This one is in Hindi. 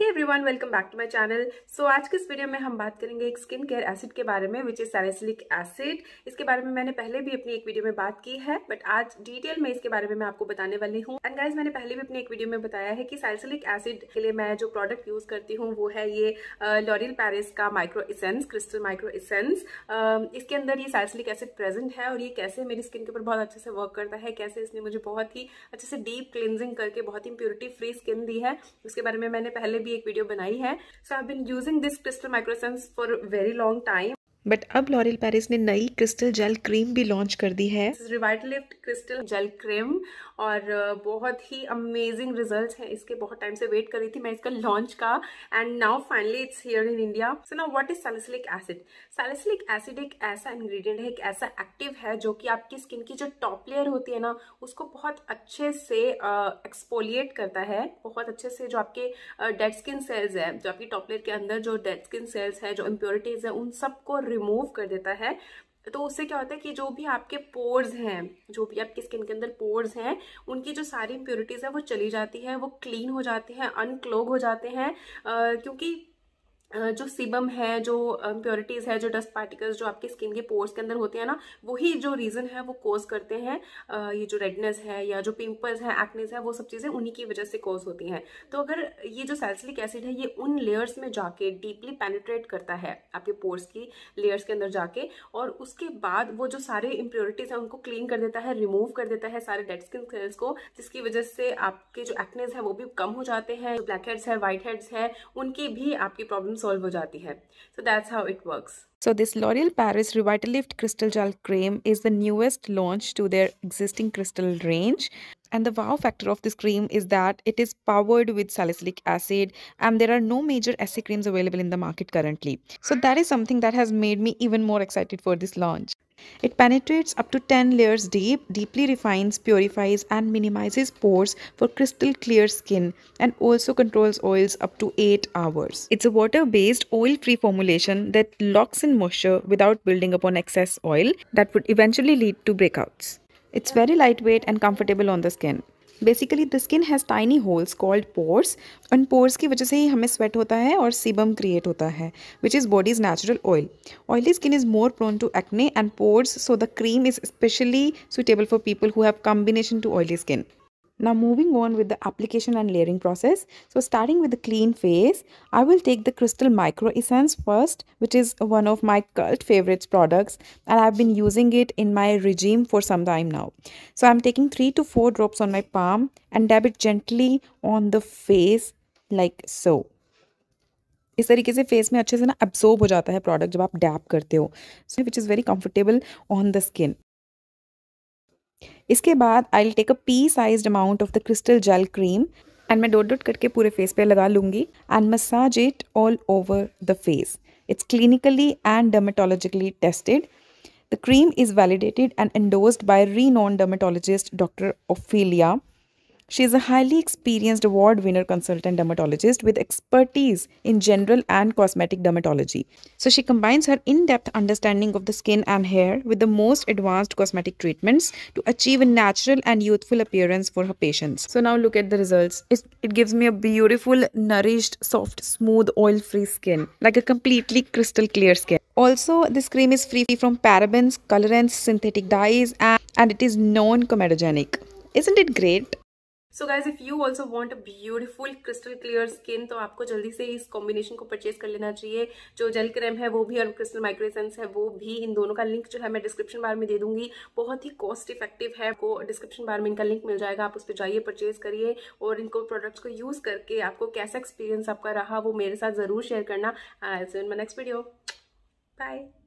Hey everyone welcome back to my channel so आज के इस वीडियो में हम बात करेंगे एक स्किन केयर एसिड के बारे में विच इज सैलिसिलिक एसिड इसके बारे में मैंने पहले भी अपनी एक वीडियो में बात की है बट आज डिटेल में इसके बारे में मैं आपको बताने वाली हूँ एंड गाइज मैंने पहले भी अपनी एक वीडियो में बताया है कि सैलिसिलिक एसिड के लिए मैं जो प्रोडक्ट यूज करती हूँ वो है ये लॉरियल पैरिस का micro essence crystal micro essence इसके अंदर ये सैलिसिलिक एसिड प्रेजेंट है और ये कैसे मेरी स्किन के ऊपर बहुत अच्छे से वर्क करता है कैसे इसने मुझे बहुत ही अच्छे से डीप क्लिनजिंग करके बहुत ही प्योरिटी फ्री स्किन दी है उसके बारे में मैंने पहले भी एक वीडियो बनाई है so I been using this crystal micro essence for very long time but अब लॉरियल पेरिस ने नई क्रिस्टल जेल क्रीम भी लॉन्च कर दी है रिवाइटलिफ्ट क्रिस्टल जेल क्रीम और uh, बहुत ही अमेजिंग रिजल्ट्स हैं इसके बहुत टाइम से वेट कर रही थी मैं इसका लॉन्च का and now finally it's here in India so now what is salicylic acid salicylic acid एक ऐसा इंग्रेडिएंट है एक ऐसा एक्टिव है जो कि आपकी स्किन की जो टॉप लेयर होती है ना उसको बहुत अच्छे से एक्सपोलिएट uh, करता है बहुत अच्छे से जो आपके डेड स्किन सेल्स है जो आपकी टॉप के अंदर जो डेड स्किन सेल्स है जो इम्प्योरिटीज है उन सबको रिमूव कर देता है तो उससे क्या होता है कि जो भी आपके पोर्स हैं जो भी आपकी स्किन के अंदर पोर्स हैं उनकी जो सारी इम्प्योरिटीज़ है वो चली जाती है वो क्लीन हो जाती हैं अनक्लोग हो जाते हैं क्योंकि जो सिबम है जो प्योरिटीज़ है जो डस्ट पार्टिकल्स जो आपकी स्किन के पोर्स के अंदर होते हैं ना वही जो रीज़न है वो कोज करते हैं ये जो रेडनेस है या जो पिंपल्स है एक्नेस है वो सब चीज़ें उन्हीं की वजह से कोज होती हैं तो अगर ये जो सेल्सिलिक एसिड है ये उन लेयर्स में जाके डीपली पेनिट्रेट करता है आपके पोर्स की लेयर्स के अंदर जाके और उसके बाद वो जो सारे इम्प्योरिटीज़ हैं उनको क्लीन कर देता है रिमूव कर देता है सारे डेड स्किन सेल्स को जिसकी वजह से आपके जो एक्नेस है वो भी कम हो जाते हैं ब्लैक हेड्स है वाइट हेड्स है उनकी भी आपकी problems So that's how it works. So this L'Oreal Paris Revitalift Crystal Gel Cream is the newest launch to their existing crystal range. And the wow factor of this cream is that it is powered with salicylic acid and there are no major acid creams available in the market currently. So that is something that has made me even more excited for this launch. It penetrates up to 10 layers deep, deeply refines, purifies and minimizes pores for crystal clear skin and also controls oils up to 8 hours. It's a water-based oil-free formulation that locks in moisture without building up on excess oil that would eventually lead to breakouts. It's very lightweight and comfortable on the skin. Basically the skin has tiny holes called pores उन पोर्स की वजह से ही हमें स्वेट होता है और सीबम क्रिएट होता है which is body's natural oil oily skin is more prone to acne and pores so the cream is specially suitable for people who have combination to oily skin Now moving on with the application and layering process. So starting with the clean face, I will take the Crystal Micro Essence first, which is one of my cult favorites products and I've been using it in my regime for some time now. So I'm taking 3 to 4 drops on my palm and dab it gently on the face like so. इस तरीके से फेस में अच्छे से ना एब्जॉर्ब हो जाता है प्रोडक्ट जब आप डैप करते हो which is very comfortable on the skin इसके बाद I take a pea size amount of the crystal gel cream and मैं डोट डोट करके पूरे फेस पे लगा लूँगी and massage it all over the face it's clinically and dermatologically tested the cream is validated and endorsed by renowned dermatologist doctor Ophelia She is a highly experienced award winner consultant dermatologist with expertise in general and cosmetic dermatology. So she combines her in-depth understanding of the skin and hair with the most advanced cosmetic treatments to achieve a natural and youthful appearance for her patients. So now look at the results. It, it gives me a beautiful, nourished, soft, smooth, oil-free skin. Like a completely crystal clear skin. Also, this cream is free from parabens, colorants, synthetic dyes and, and it is non-comedogenic. Isn't it great? So guys if you also want a beautiful crystal clear skin तो आपको जल्दी से इस कॉम्बिनेशन को परचेज कर लेना चाहिए जो जेल क्रीम है वो भी और क्रिस्टल माइक्रोसेंस है वो भी इन दोनों का लिंक जो है मैं डिस्क्रिप्शन बार में दे दूंगी बहुत ही कॉस्ट इफेक्टिव है आपको डिस्क्रिप्शन बार में इनका लिंक मिल जाएगा आप उस पर जाइए परचेज करिए और इनको प्रोडक्ट्स को यूज करके आपको कैसा एक्सपीरियंस आपका रहा वो मेरे साथ जरूर शेयर करना as in my next video bye